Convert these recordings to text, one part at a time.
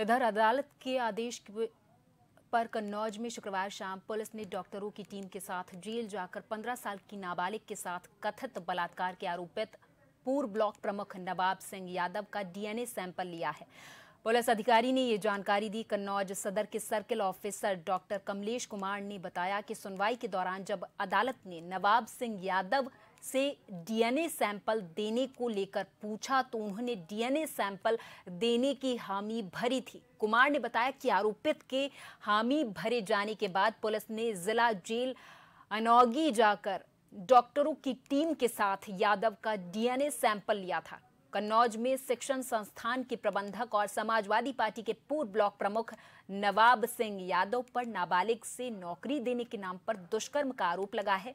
इधर अदालत के आदेश पर कन्नौज में शुक्रवार शाम पुलिस ने डॉक्टरों की टीम के साथ जेल जाकर 15 साल की नाबालिग के साथ कथित बलात्कार के आरोपित पूर्व ब्लॉक प्रमुख नवाब सिंह यादव का डीएनए सैंपल लिया है पुलिस अधिकारी ने ये जानकारी दी कन्नौज सदर के circle officer doctor Kamlesh Kumar ने बताया कि सुनवाई के दौरान जब अदालत ने नवाब सिंह यादव से डीएनए सैंपल देने को लेकर पूछा तो उन्होंने डीएनए सैंपल देने की हामी भरी थी कुमार ने बताया कि आरोपित के हामी भरे जाने के बाद पुलिस ने जिला जेल अनौगी जाकर डॉक्टरों की टीम के साथ यादव का डीएनए सैंपल लिया था कन्नौज में शिक्षण संस्थान के प्रबंधक और समाजवादी पार्टी के पूर्व ब्लॉक प्रमुख नवाब सिंह यादव पर नाबालिग से नौकरी देने के नाम पर दुष्कर्म का आरोप लगा है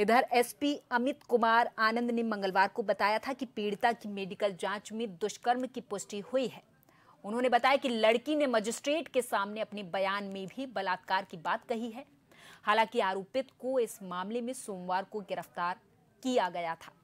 इधर एसपी अमित कुमार आनंद ने मंगलवार को बताया था कि पीड़िता की मेडिकल जांच में दुष्कर्म की पुष्टि हुई है उन्होंने बताया कि लड़की ने मजिस्ट्रेट के सामने अपने बयान में भी बलात्कार की बात कही है हालांकि आरोपित को इस मामले में सोमवार को गिरफ्तार किया गया था